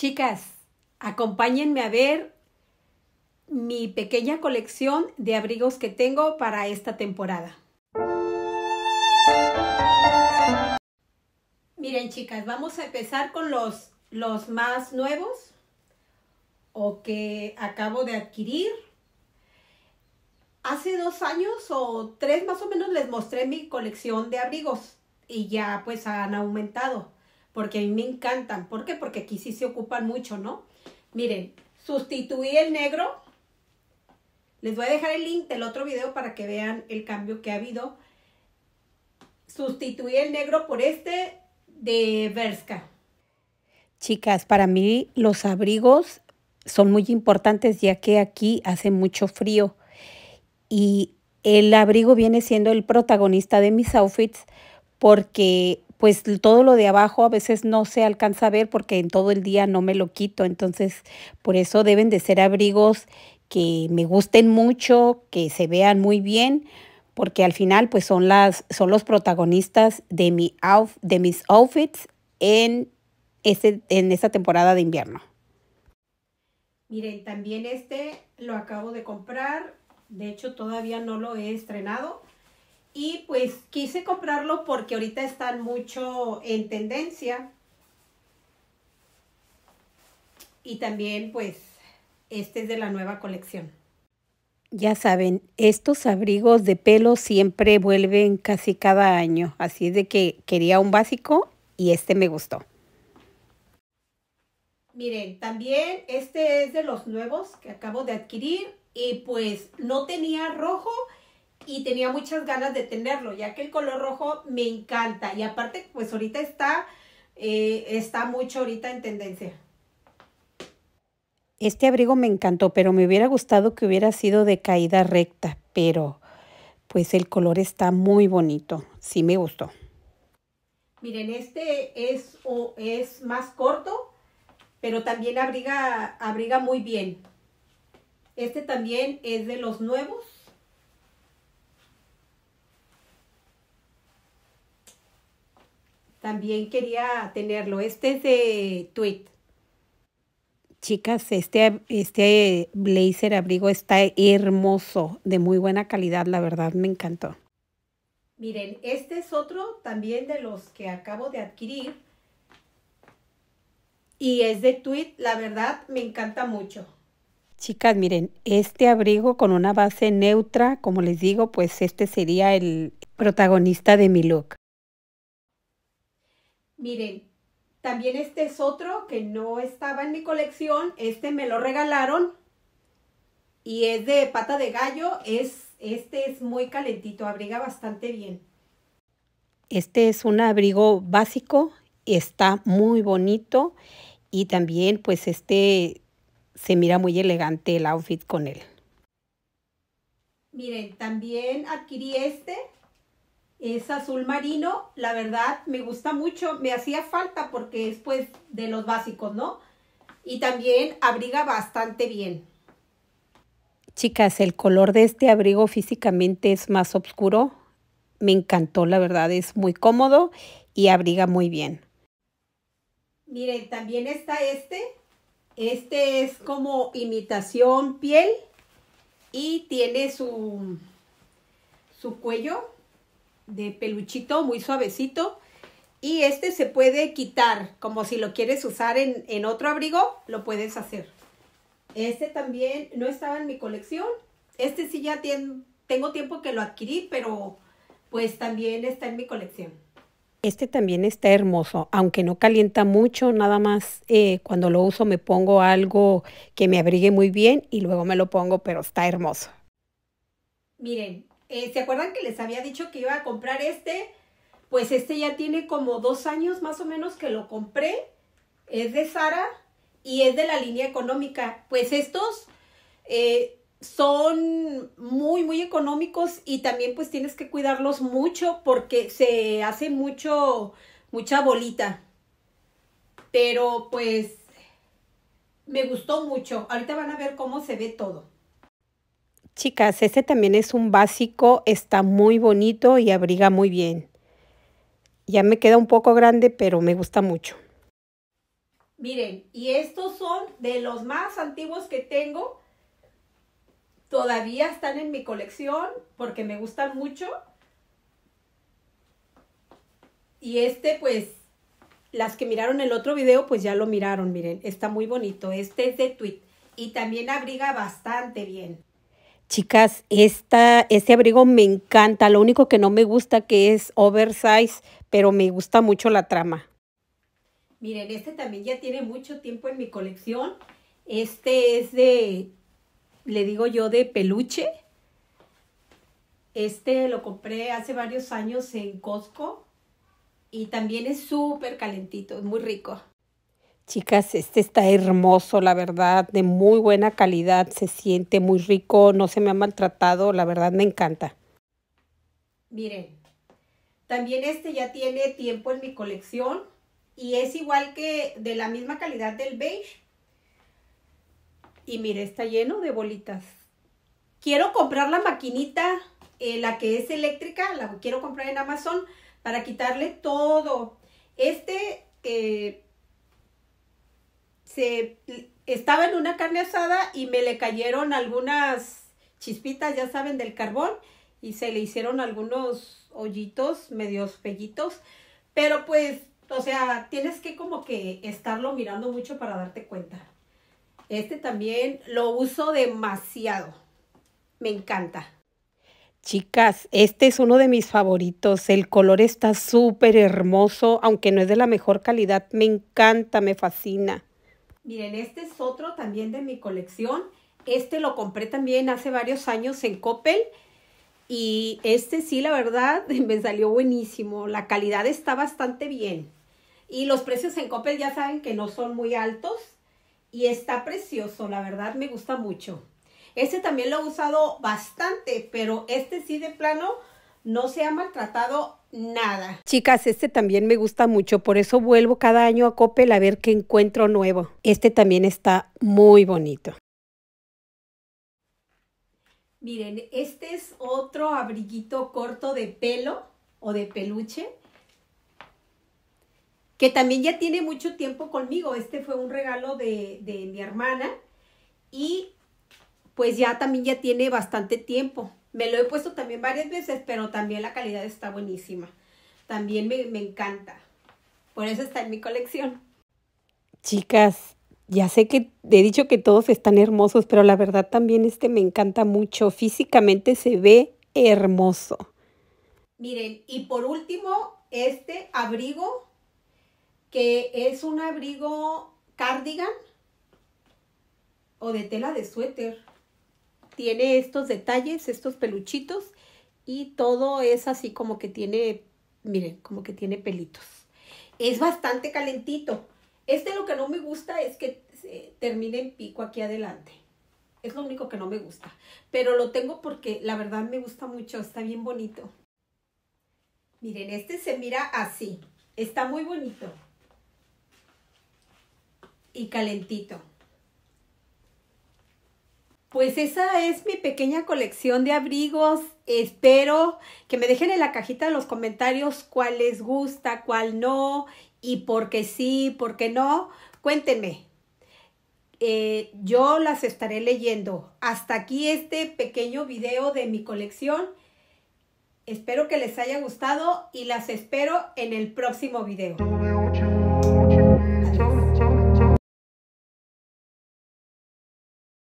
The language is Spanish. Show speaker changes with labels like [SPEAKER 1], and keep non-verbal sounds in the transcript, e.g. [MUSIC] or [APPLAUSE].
[SPEAKER 1] Chicas, acompáñenme a ver mi pequeña colección de abrigos que tengo para esta temporada. Miren chicas, vamos a empezar con los, los más nuevos o que acabo de adquirir. Hace dos años o tres más o menos les mostré mi colección de abrigos y ya pues han aumentado porque a mí me encantan. ¿Por qué? Porque aquí sí se ocupan mucho, ¿no? Miren, sustituí el negro. Les voy a dejar el link del otro video para que vean el cambio que ha habido. Sustituí el negro por este de versca Chicas, para mí los abrigos son muy importantes ya que aquí hace mucho frío y el abrigo viene siendo el protagonista de mis outfits porque pues todo lo de abajo a veces no se alcanza a ver porque en todo el día no me lo quito. Entonces, por eso deben de ser abrigos que me gusten mucho, que se vean muy bien, porque al final pues son, las, son los protagonistas de, mi de mis outfits en, en esta temporada de invierno. Miren, también este lo acabo de comprar. De hecho, todavía no lo he estrenado. Y pues quise comprarlo porque ahorita están mucho en tendencia. Y también pues este es de la nueva colección. Ya saben, estos abrigos de pelo siempre vuelven casi cada año, así es de que quería un básico y este me gustó. Miren, también este es de los nuevos que acabo de adquirir y pues no tenía rojo, y tenía muchas ganas de tenerlo, ya que el color rojo me encanta. Y aparte, pues ahorita está, eh, está mucho ahorita en tendencia. Este abrigo me encantó, pero me hubiera gustado que hubiera sido de caída recta, pero pues el color está muy bonito. Sí me gustó. Miren, este es, es más corto, pero también abriga, abriga muy bien. Este también es de los nuevos. También quería tenerlo. Este es de Tweet. Chicas, este, este blazer abrigo está hermoso, de muy buena calidad, la verdad me encantó. Miren, este es otro también de los que acabo de adquirir. Y es de tweet, la verdad me encanta mucho. Chicas, miren, este abrigo con una base neutra, como les digo, pues este sería el protagonista de mi look. Miren, también este es otro que no estaba en mi colección. Este me lo regalaron. Y es de pata de gallo. Es, este es muy calentito, abriga bastante bien. Este es un abrigo básico. Está muy bonito. Y también pues este se mira muy elegante el outfit con él. Miren, también adquirí este es azul marino, la verdad me gusta mucho, me hacía falta porque es pues de los básicos, ¿no? Y también abriga bastante bien. Chicas, el color de este abrigo físicamente es más oscuro. Me encantó, la verdad, es muy cómodo y abriga muy bien. Miren, también está este. Este es como imitación piel y tiene su, su cuello de peluchito muy suavecito. Y este se puede quitar, como si lo quieres usar en, otro abrigo, lo puedes hacer. Este también no estaba en mi colección. Este sí ya tengo tiempo que lo adquirí, pero pues también está en mi colección. Este también está hermoso, aunque no calienta mucho, nada más eh, cuando lo uso me pongo algo que me abrigue muy bien y luego me lo pongo, pero está hermoso. Miren, eh, ¿se acuerdan que les había dicho que iba a comprar este? Pues este ya tiene como dos años más o menos que lo compré. Es de Sara y es de la línea económica. Pues estos eh, son muy, muy económicos y también pues tienes que cuidarlos mucho porque se hace mucho, mucha bolita. Pero pues me gustó mucho. Ahorita van a ver cómo se ve todo. Chicas, este también es un básico, está muy bonito y abriga muy bien. Ya me queda un poco grande, pero me gusta mucho. Miren, y estos son de los más antiguos que tengo. Todavía están en mi colección porque me gustan mucho. Y este, pues, las que miraron el otro video, pues ya lo miraron, miren. Está muy bonito. Este es de tweet y también abriga bastante bien. Chicas, este abrigo me encanta. Lo único que no me gusta que es oversize, pero me gusta mucho la trama. Miren, este también ya tiene mucho tiempo en mi colección. Este es de, le digo yo, de peluche. Este lo compré hace varios años en Costco. Y también es súper calentito, es muy rico. Chicas, este está hermoso, la verdad, de muy buena calidad, se siente muy rico, no se me ha maltratado, la verdad me encanta. Miren, también este ya tiene tiempo en mi colección y es igual que de la misma calidad del beige. Y mire, está lleno de bolitas. Quiero comprar la maquinita, eh, la que es eléctrica, la quiero comprar en Amazon para quitarle todo. Este... Eh, se estaba en una carne asada y me le cayeron algunas chispitas, ya saben, del carbón y se le hicieron algunos hoyitos, medios pellitos, pero pues, o sea, tienes que como que estarlo mirando mucho para darte cuenta. Este también lo uso demasiado. Me encanta. Chicas, este es uno de mis favoritos. El color está súper hermoso, aunque no es de la mejor calidad. Me encanta, me fascina. Miren, este es otro también de mi colección. Este lo compré también hace varios años en Coppel. Y este sí, la verdad, [LAUGHS] me salió buenísimo. La calidad está bastante bien. Y los precios en Coppel ya saben que no son muy altos. Y está precioso, la verdad, me gusta mucho. Este también lo he usado bastante, pero este sí de plano no se ha maltratado nada. Chicas, este también me gusta mucho, por eso vuelvo cada año a Coppel a ver qué encuentro nuevo. Este también está muy bonito. Miren, este es otro abriguito corto de pelo o de peluche que también ya tiene mucho tiempo conmigo. Este fue un regalo de, de mi hermana y pues ya también ya tiene bastante tiempo. Me lo he puesto también varias veces, pero también la calidad está buenísima. También me, me encanta. Por eso está en mi colección. Chicas, ya sé que he dicho que todos están hermosos, pero la verdad también este me encanta mucho. Físicamente se ve hermoso. Miren, y por último, este abrigo, que es un abrigo cardigan o de tela de suéter tiene estos detalles, estos peluchitos y todo es así como que tiene, miren, como que tiene pelitos. Es bastante calentito. Este lo que no me gusta es que eh, termine en pico aquí adelante. Es lo único que no me gusta. Pero lo tengo porque la verdad me gusta mucho. Está bien bonito. Miren, este se mira así. Está muy bonito. Y calentito pues esa es mi pequeña colección de abrigos. Espero que me dejen en la cajita de los comentarios cuál les gusta, cuál no, y por qué sí, por qué no. Cuéntenme. Eh, yo las estaré leyendo. Hasta aquí este pequeño video de mi colección. Espero que les haya gustado y las espero en el próximo video.